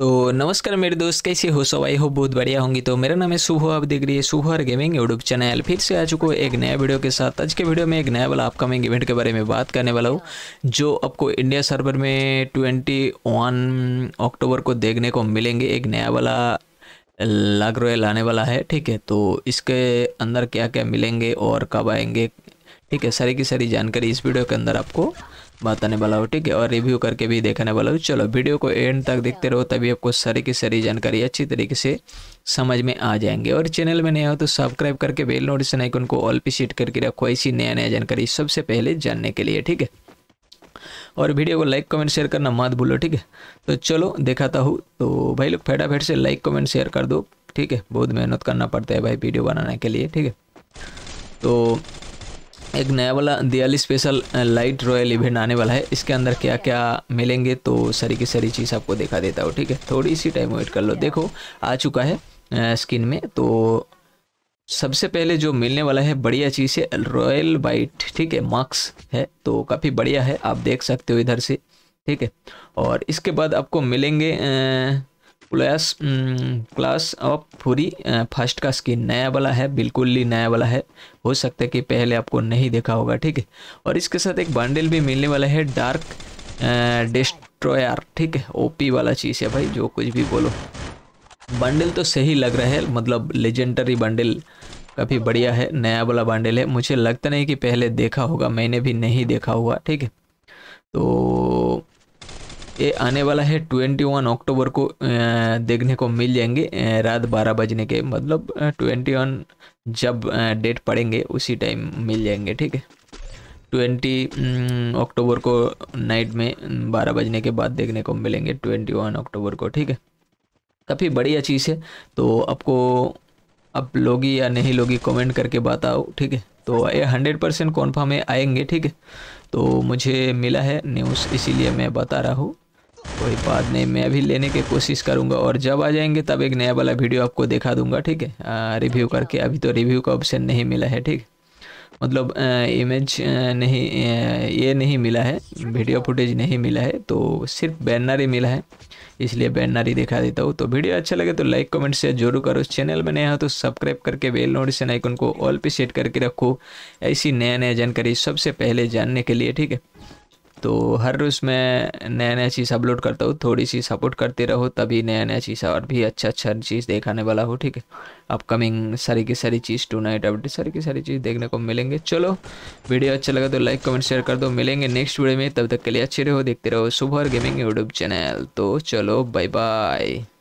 तो नमस्कार मेरे दोस्त कैसे हो सब आई हो बहुत बढ़िया होंगी तो मेरा नाम है सुबह आप देख रही है सुबह और गेमिंग यूट्यूब चैनल फिर से आ चुको एक नया वीडियो के साथ आज के वीडियो में एक नया वाला अपकमिंग इवेंट के बारे में बात करने वाला हूँ जो आपको इंडिया सर्वर में ट्वेंटी अक्टूबर को देखने को मिलेंगे एक नया वाला लाग रॉयल आने वाला है ठीक है तो इसके अंदर क्या क्या मिलेंगे और कब आएंगे ठीक है सारी की सारी जानकारी इस वीडियो के अंदर आपको बताने वाला हूँ ठीक है और रिव्यू करके भी देखने वाला हूँ चलो वीडियो को एंड तक देखते रहो तभी आपको सारी की सारी जानकारी अच्छी तरीके से समझ में आ जाएंगे और चैनल में नया हो तो सब्सक्राइब करके बेल नोटिफिकेशन आइकन को ऑल पे सेट करके रखो ऐसी नया नया जानकारी सबसे पहले जानने के लिए ठीक है और वीडियो को लाइक कमेंट शेयर करना मत भूलो ठीक है तो चलो दिखाता हूँ तो भाई लोग फटाफट से लाइक कमेंट शेयर कर दो ठीक है बहुत मेहनत करना पड़ता है भाई वीडियो बनाने के लिए ठीक है तो एक नया वाला Diwali special light royal event आने वाला है इसके अंदर क्या क्या मिलेंगे तो सारी की सारी चीज़ आपको दिखा देता हूँ ठीक है थोड़ी सी टाइम वेट कर लो देखो आ चुका है स्किन में तो सबसे पहले जो मिलने वाला है बढ़िया चीज़ है रॉयल बाइट ठीक है मार्क्स है तो काफ़ी बढ़िया है आप देख सकते हो इधर से ठीक है और इसके बाद आपको मिलेंगे ah, plus hmm, plus of पूरी फर्स्ट का स्किन नया वाला है बिल्कुल ही नया वाला है हो सकता है कि पहले आपको नहीं देखा होगा ठीक है और इसके साथ एक बंडल भी मिलने वाला है डार्क डिस्ट्रॉयर ठीक है ओपी वाला चीज़ है भाई जो कुछ भी बोलो बंडल तो सही लग रहा है मतलब लेजेंडरी बंडल काफ़ी बढ़िया है नया वाला बंडल है मुझे लगता नहीं कि पहले देखा होगा मैंने भी नहीं देखा हुआ ठीक है तो ये आने वाला है ट्वेंटी वन अक्टूबर को देखने को मिल जाएंगे रात बारह बजने के मतलब ट्वेंटी वन जब डेट पड़ेंगे उसी टाइम मिल जाएंगे ठीक है ट्वेंटी अक्टूबर को नाइट में बारह बजने के बाद देखने को मिलेंगे ट्वेंटी वन अक्टूबर को ठीक है काफ़ी बढ़िया चीज़ है तो आपको आप लोगी या नहीं लोगी कमेंट करके बताओ ठीक है तो ये हंड्रेड परसेंट कॉन्फर्म है आएंगे ठीक है तो मुझे मिला है न्यूज़ इसीलिए मैं बता रहा हूँ कोई बात नहीं मैं अभी लेने की कोशिश करूँगा और जब आ जाएंगे तब एक नया वाला वीडियो आपको दिखा दूंगा ठीक है रिव्यू करके अभी तो रिव्यू का ऑप्शन नहीं मिला है ठीक मतलब इमेज नहीं ये नहीं मिला है वीडियो फुटेज नहीं मिला है तो सिर्फ बैनर ही मिला है इसलिए बैनर ही दिखा देता हूँ तो वीडियो अच्छा लगे तो लाइक कमेंट शेयर जरूर करो चैनल में नया हो तो सब्सक्राइब करके बेल नोटिफिकेशन आइकन को ऑल पे सेट करके रखो ऐसी नया नया जानकारी सबसे पहले जानने के लिए ठीक है तो हर रोज़ मैं नया नया चीज़ अपलोड करता हूँ थोड़ी सी सपोर्ट करते रहो तभी नया नया चीज़ और भी अच्छा अच्छा चीज़ देखाने वाला हो ठीक है अपकमिंग सारी की सारी चीज़ टू नाइट अपडेट सारी की सारी चीज़ देखने को मिलेंगे चलो वीडियो अच्छा लगा तो लाइक कमेंट शेयर कर दो मिलेंगे नेक्स्ट वीडियो में तब तक के लिए अच्छे रहो देखते रहो सुबह गेमिंग यूट्यूब चैनल तो चलो बाय बाय